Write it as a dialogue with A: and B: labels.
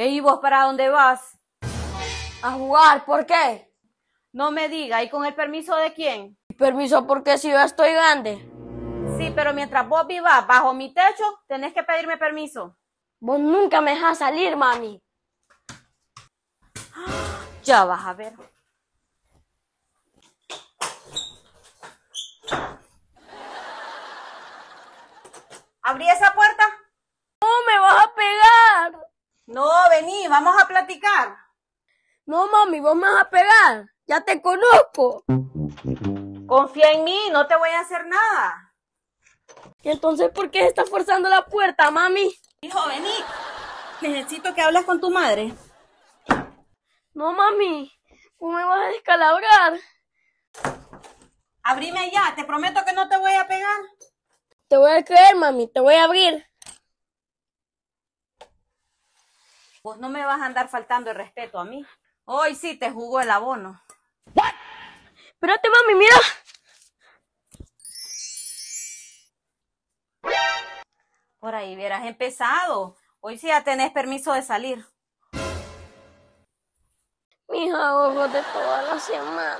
A: ¿Y vos para dónde vas? A jugar, ¿por qué? No me diga, ¿y con el permiso de quién? Permiso porque si yo estoy grande. Sí, pero mientras vos vivas bajo mi techo, tenés que pedirme permiso. Vos nunca me dejas salir, mami.
B: Ya vas a ver. ¿Abrí esa puerta?
A: Vení, vamos a
B: platicar. No,
A: mami, vos me vas a pegar. Ya te conozco. Confía en mí, no te voy a hacer nada. ¿Y entonces por qué estás forzando la puerta, mami? Hijo, vení. Necesito que hables con tu madre. No, mami. Tú me vas a descalabrar. Abrime ya, te
C: prometo que no te voy a pegar.
D: Te voy a creer, mami, te voy a abrir.
C: Pues no me vas a andar faltando el respeto a mí. Hoy
E: sí te jugó el abono. ¿What? Espérate, mami, mira. Por ahí hubieras empezado. Hoy sí ya tenés permiso de salir. Mis abogos de todas las semanas.